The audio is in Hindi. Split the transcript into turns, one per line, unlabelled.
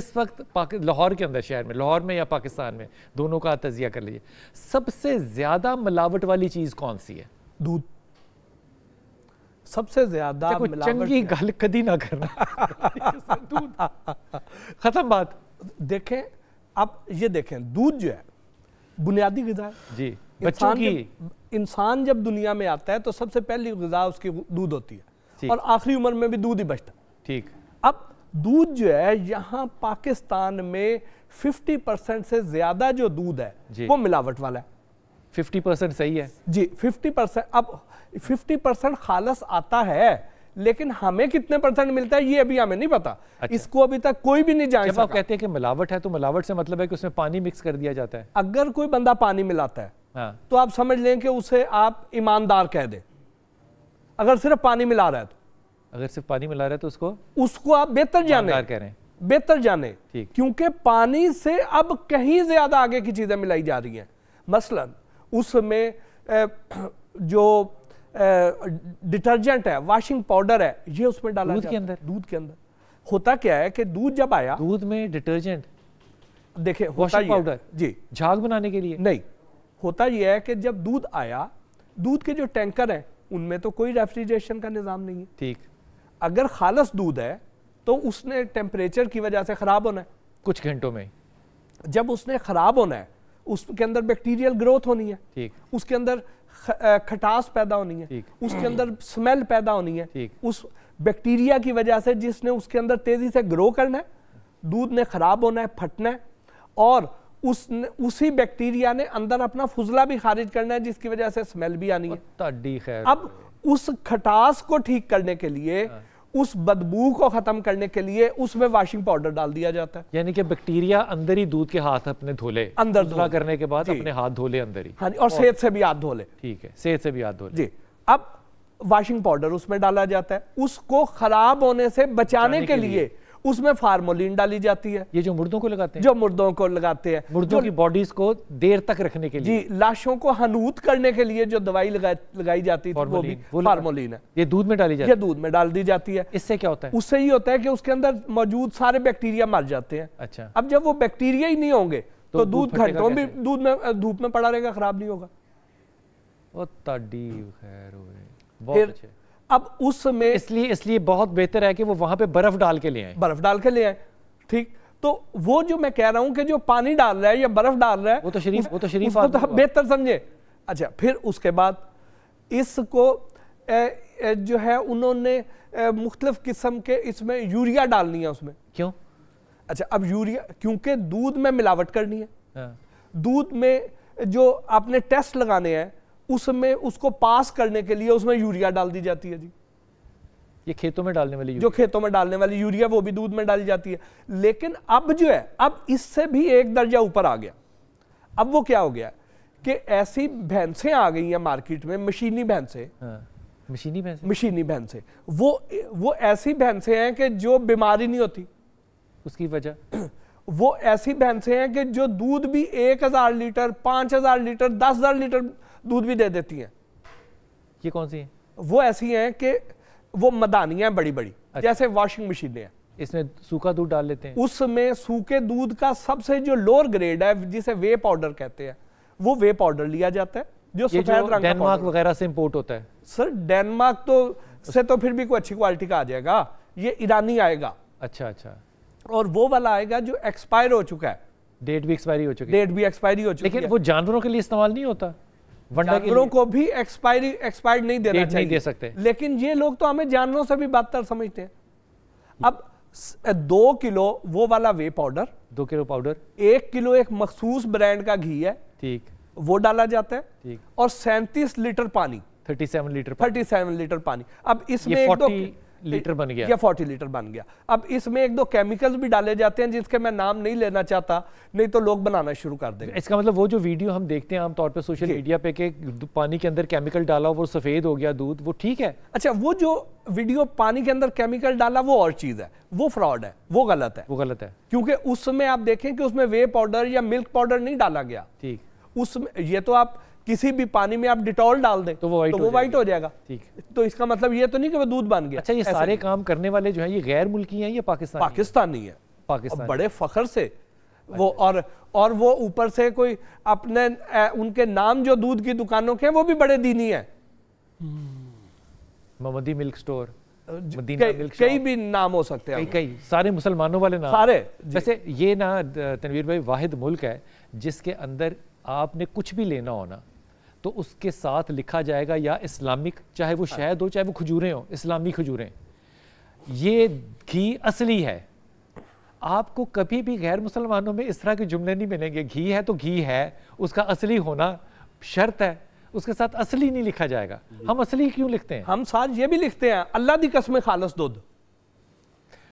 इस वक्त लाहौर के अंदर शहर में लाहौर में या पाकिस्तान में दोनों का तजिया कर लीजिए सबसे ज़्यादा मिलावट वाली चीज़ कौन सी है दूध सबसे ज्यादा अच्छा, चंगी गल कदी ना करना दूध खत्म बात देखें आप ये देखें दूध जो है बुनियादी गजा जी बच्चों की इंसान जब दुनिया में आता है तो सबसे पहली गजा उसकी दूध होती है और आखिरी उम्र में भी दूध ही बचता ठीक अब दूध जो है यहाँ पाकिस्तान में 50 परसेंट से ज्यादा जो दूध है वो मिलावट वाला है 50 परसेंट सही है जी 50 परसेंट अब 50 परसेंट खालस आता है लेकिन हमें कितने परसेंट मिलता है ये अभी हमें नहीं पता अच्छा। इसको अभी तक कोई भी नहीं जान जब आप कहते हैं कि मिलावट है तो मिलावट से मतलब है कि उसमें पानी मिक्स कर दिया जाता है अगर कोई बंदा पानी मिलाता है हाँ। तो आप समझ लें कि उसे आप ईमानदार कह दें अगर सिर्फ पानी मिला रहा है तो अगर सिर्फ पानी मिला रहे तो उसको उसको आप बेहतर जाने कह रहे हैं बेहतर जाने क्योंकि पानी से अब कहीं ज्यादा आगे की चीजें मिलाई जा रही हैं मसलन उसमें जो डिटर्जेंट है वॉशिंग पाउडर है ये उसमें डाला दूध के अंदर दूध के अंदर होता क्या है कि दूध जब आया दूध में डिटर्जेंट देखे वॉशिंग पाउडर जी झाग बनाने के लिए नहीं होता यह है कि जब दूध आया दूध के जो टैंकर है उनमें तो कोई रेफ्रिजरेशन का निज़ाम नहीं है ठीक अगर खालस दूध है तो उसने टेम्परेचर की वजह से ख़राब होना है कुछ घंटों में जब उसने ख़राब होना है उसके अंदर बैक्टीरियल ग्रोथ होनी है ठीक उसके अंदर खटास पैदा होनी है उसके अंदर स्मेल पैदा होनी है उस बैक्टीरिया की वजह से जिसने उसके अंदर तेज़ी से ग्रो करना है दूध ने ख़राब होना है फटना है और उस उसी बैक्टीरिया ने अंदर अपना फुजला भी खारिज करना है जिसकी वजह से स्मेल भी आनी है अब उस खटास को ठीक करने के लिए हाँ। उस बदबू को ख़त्म करने के लिए उसमें वॉशिंग पाउडर डाल दिया जाता है यानी कि बैक्टीरिया अंदर ही दूध के हाथ अपने धोले अंदर धोला करने के बाद अपने हाथ धो ले अंदर ही हाँ और, और सेहत से भी हाथ धो ठीक है सेहत से भी हाथ धो जी अब वॉशिंग पाउडर उसमें डाला जाता है उसको खराब होने से बचाने के लिए उसमें फार्मोलिन डाली जाती है ये जो मुर्दों को लगाते हैं जो मुर्दों को लगाते हैं मुर्दों की बॉडीज को देर तक रखने के लिए जी लाशों को हनूत करने के लिए जो दवाई लगाई जाती थी वो भी फार्मोलिन है ये दूध में डाली जाती है दूध में डाल दी जाती है इससे क्या होता है उससे ही होता है कि उसके अंदर मौजूद सारे बैक्टीरिया मर जाते हैं अच्छा अब जब वो बैक्टीरिया ही नहीं होंगे तो, तो दूध घंटों भी दूध में धूप में पड़ा रहेगा खराब नहीं होगा वो तड़ी खैर बहुत अच्छे अब उसमें इसलिए इसलिए बहुत बेहतर है कि वो वहां पे बर्फ डाल के ले आए बर्फ डाल के ले आए ठीक तो वो जो मैं कह रहा हूं कि जो पानी डाल रहा है या बर्फ डाल रहा है वो तो शरीफ वो तो शरीफ तो बेहतर समझे अच्छा फिर उसके बाद इसको ए, ए, जो है उन्होंने मुख्तलिफ किस्म के इसमें यूरिया डालनी है उसमें क्यों अच्छा अब यूरिया क्योंकि दूध में मिलावट करनी है हाँ। दूध में जो आपने टेस्ट लगाने हैं उसमें उसको पास करने के लिए उसमें यूरिया डाल दी जाती है जी ये खेतों में डालने वाली जो खेतों में डालने वाली यूरिया वो भी दूध में डाली जाती है लेकिन अब जो है अब इससे भी एक दर्जा ऊपर आ गया अब वो क्या हो गया कि ऐसी भैंसे आ गई हैं मार्केट में मशीनी भैंसे हाँ, मशीनी भैंसे मशीनी भैंसे वो वो ऐसी भैंसे हैं कि जो बीमारी नहीं होती उसकी वजह वो ऐसी भैंसे हैं कि जो दूध भी एक हजार लीटर पांच हजार लीटर दस हजार लीटर दूध भी दे देती हैं ये कौन सी है वो ऐसी हैं कि वो मदानियाँ बड़ी बड़ी अच्छा। जैसे वॉशिंग मशीनें हैं इसमें सूखा दूध डाल लेते हैं उसमें सूखे दूध का सबसे जो लोअर ग्रेड है जिसे वे पाउडर कहते हैं वो वे पाउडर लिया जाता है जो सफेद रंग डेनमार्क वगैरह से इम्पोर्ट होता है सर डेनमार्क तो से तो फिर भी कोई अच्छी क्वालिटी का आ जाएगा ये ईरानी आएगा अच्छा अच्छा और वो वाला आएगा जो एक्सपायर हो चुका है डेट भी एक्सपायरी हो चुकी है डेट भी एक्सपायरी हो चुकी है लेकिन वो जानवरों के लिए इस्तेमाल नहीं होता जानवरों को भी एक्सपायरी एक्सपायर्ड नहीं देना चाहिए नहीं दे सकते लेकिन ये लोग तो हमें जानवरों से भी बदतर समझते हैं अब दो किलो वो वाला वे पाउडर दो किलो पाउडर एक किलो एक मखसूस ब्रांड का घी है ठीक वो डाला जाता है ठीक और सैंतीस लीटर पानी thirty seven litre thirty seven litre पानी अब इसमें लीटर बन गया या फोर्टी लीटर बन गया अब इसमें एक दो केमिकल्स भी डाले जाते हैं जिसके मैं नाम नहीं लेना चाहता नहीं तो लोग बनाना शुरू कर देंगे इसका मतलब वो जो वीडियो हम देखते हैं आमतौर पर सोशल मीडिया पे कि पानी के अंदर केमिकल डाला वो सफ़ेद हो गया दूध वो ठीक है अच्छा वो जो वीडियो पानी के अंदर केमिकल डाला वो और चीज़ है वो फ्रॉड है वो गलत है वो गलत है क्योंकि उसमें आप देखें कि उसमें वे पाउडर या मिल्क पाउडर नहीं डाला गया ठीक उस ये तो आप किसी भी पानी में आप डिटॉल डाल दें तो वो वाइट तो हो, वाइट हो जाएगा ठीक तो इसका मतलब ये तो नहीं कि वो दूध बन गया अच्छा ये सारे काम करने वाले जो है ये गैर मुल्की हैं या पाकिस्तान पाकिस्तानी है पाकिस्तान बड़े फखर से अच्छा। वो और और वो ऊपर से कोई अपने उनके नाम जो दूध की दुकानों के हैं वो भी बड़े दीनी है हम्म। मोहम्मदी मिल्क स्टोर कई भी नाम हो सकते हैं कई सारे मुसलमानों वाले नाम सारे वैसे ये ना तनवीर भाई वाहिद मुल्क है जिसके अंदर आपने कुछ भी लेना हो ना तो उसके साथ लिखा जाएगा या इस्लामिक चाहे वो हाँ। शहद हो चाहे वो खजूरें हो इस्लामी खजूरें ये घी असली है आपको कभी भी गैर मुसलमानों में इस तरह के जुमले नहीं मिलेंगे घी है तो घी है उसका असली होना शर्त है उसके साथ असली नहीं लिखा जाएगा हम असली क्यों लिखते हैं हम साथ ये भी लिखते हैं अल्लाह की कसम खालस दुध